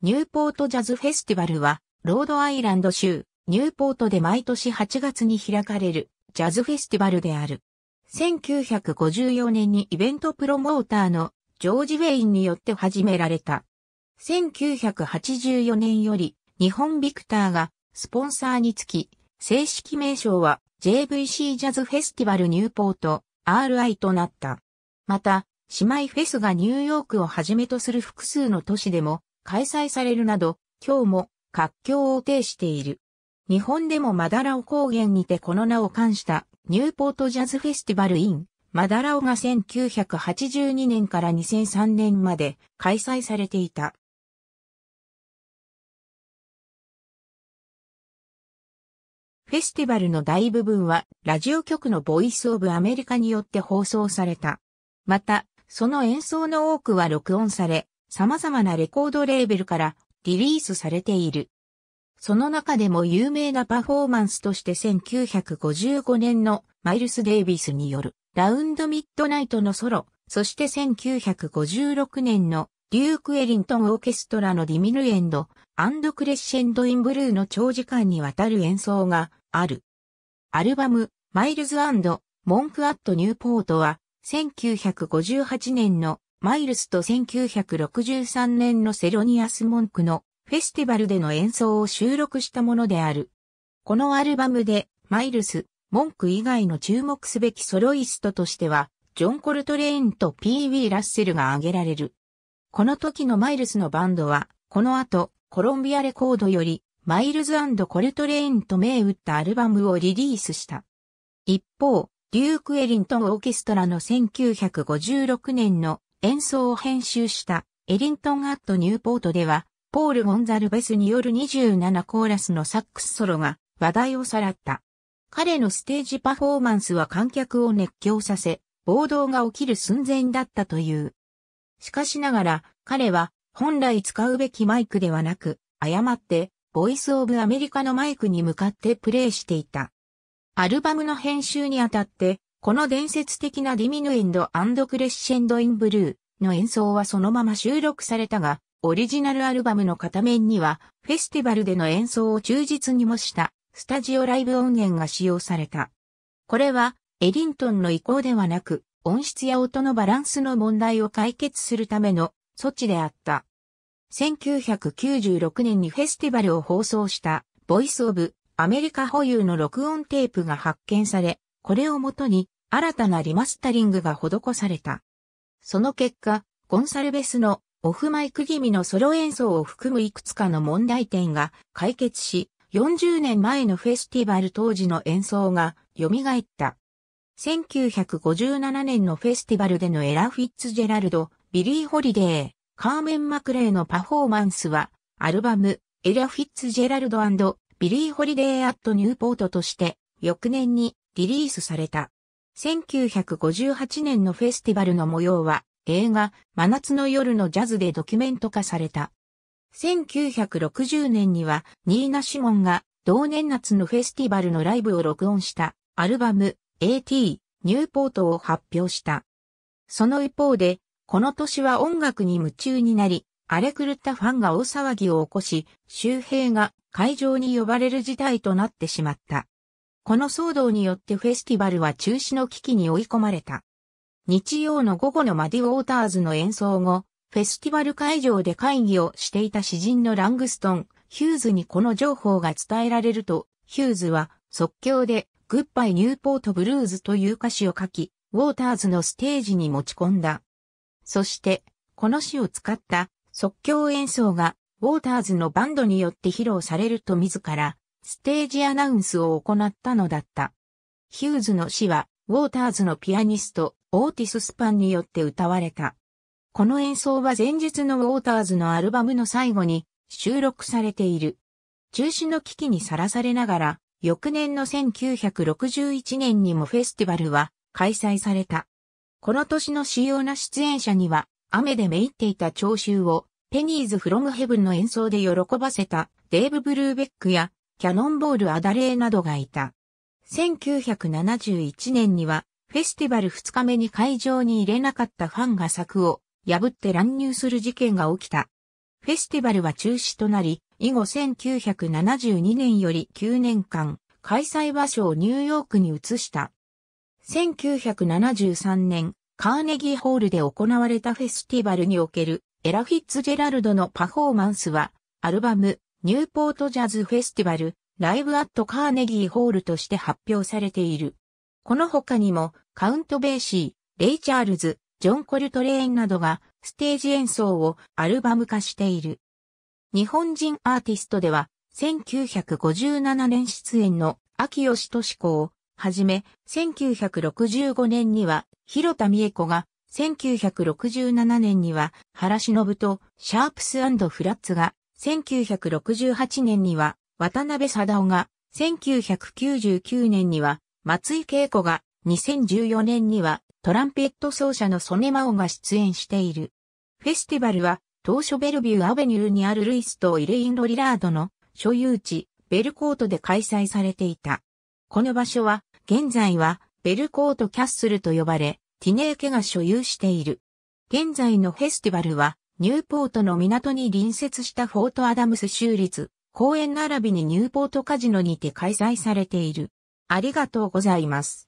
ニューポートジャズフェスティバルは、ロードアイランド州、ニューポートで毎年8月に開かれる、ジャズフェスティバルである。1954年にイベントプロモーターのジョージ・ウェインによって始められた。1984年より、日本ビクターがスポンサーにつき、正式名称は JVC ジャズフェスティバルニューポート RI となった。また、姉妹フェスがニューヨークをはじめとする複数の都市でも開催されるなど、今日も活況を呈している。日本でもマダラオ高原にてこの名を冠したニューポートジャズフェスティバルインマダラオが1982年から2003年まで開催されていた。フェスティバルの大部分はラジオ局のボイスオブアメリカによって放送された。また、その演奏の多くは録音され、様々なレコードレーベルからリリースされている。その中でも有名なパフォーマンスとして1955年のマイルス・デイビスによるラウンド・ミッドナイトのソロ、そして1956年のデューク・エリントン・オーケストラのディミヌエンド・クレッシェンド・イン・ブルーの長時間にわたる演奏がある。アルバム、マイルズ・モンク・アット・ニューポートは1958年のマイルスと1963年のセロニアス文句のフェスティバルでの演奏を収録したものである。このアルバムで、マイルス、文句以外の注目すべきソロイストとしては、ジョン・コルトレインと P.V. ラッセルが挙げられる。この時のマイルスのバンドは、この後、コロンビアレコードより、マイルズコルトレインと銘打ったアルバムをリリースした。一方、デューク・エリントン・オーケストラの1956年の演奏を編集したエリントン・アット・ニューポートでは、ポール・ゴンザルベスによる27コーラスのサックスソロが話題をさらった。彼のステージパフォーマンスは観客を熱狂させ、暴動が起きる寸前だったという。しかしながら、彼は本来使うべきマイクではなく、誤って、ボイスオブアメリカのマイクに向かってプレイしていた。アルバムの編集にあたって、この伝説的なディミヌエンドクレッシェンド・イン・ブルーの演奏はそのまま収録されたが、オリジナルアルバムの片面には、フェスティバルでの演奏を忠実に模した、スタジオライブ音源が使用された。これは、エリントンの意向ではなく、音質や音のバランスの問題を解決するための措置であった。1996年にフェスティバルを放送した、ボイスオブ、アメリカ保有の録音テープが発見され、これをもとに新たなリマスタリングが施された。その結果、ゴンサルベスのオフマイク気味のソロ演奏を含むいくつかの問題点が解決し、40年前のフェスティバル当時の演奏が蘇った。1957年のフェスティバルでのエラ・フィッツジェラルド、ビリー・ホリデー、カーメン・マクレイのパフォーマンスは、アルバム、エラ・フィッツジェラルドビリー・ホリデー・アット・ニューポートとして、翌年にリリースされた。1958年のフェスティバルの模様は映画真夏の夜のジャズでドキュメント化された。1960年にはニーナ・シモンが同年夏のフェスティバルのライブを録音したアルバム AT ニューポートを発表した。その一方で、この年は音楽に夢中になり、荒れ狂ったファンが大騒ぎを起こし、周平が会場に呼ばれる事態となってしまった。この騒動によってフェスティバルは中止の危機に追い込まれた。日曜の午後のマディ・ウォーターズの演奏後、フェスティバル会場で会議をしていた詩人のラングストン、ヒューズにこの情報が伝えられると、ヒューズは即興でグッバイニューポートブルーズという歌詞を書き、ウォーターズのステージに持ち込んだ。そして、この詩を使った即興演奏がウォーターズのバンドによって披露されると自らステージアナウンスを行ったのだった。ヒューズの死は、ウォーターズのピアニスト、オーティス・スパンによって歌われた。この演奏は前日のウォーターズのアルバムの最後に収録されている。中止の危機にさらされながら、翌年の1961年にもフェスティバルは開催された。この年の主要な出演者には、雨でめいっていた聴衆を、ペニーズ・フロム・ヘブンの演奏で喜ばせたデーブ・ブルーベックやキャノンボールアダレーなどがいた。1971年には、フェスティバル2日目に会場に入れなかったファンが柵を破って乱入する事件が起きた。フェスティバルは中止となり、以後1972年より9年間、開催場所をニューヨークに移した。1973年、カーネギーホールで行われたフェスティバルにおけるエラ・フィッツジェラルドのパフォーマンスは、アルバム、ニューポートジャズフェスティバル、ライブアットカーネギーホールとして発表されている。この他にも、カウント・ベーシー、レイ・チャールズ、ジョン・コルトレーンなどが、ステージ演奏をアルバム化している。日本人アーティストでは、1957年出演の秋吉敏子をはじめ、1965年には広田美恵子が、1967年には原忍とシャープスフラッツが1968年には渡辺貞夫が、1999年には松井恵子が、2014年にはトランペット奏者のソネマオが出演している。フェスティバルは当初ベルビューアベニューにあるルイスとイレイン・ロリラードの所有地ベルコートで開催されていた。この場所は現在はベルコートキャッスルと呼ばれ、ティネー家が所有している。現在のフェスティバルはニューポートの港に隣接したフォートアダムス州立公園並びにニューポートカジノにて開催されている。ありがとうございます。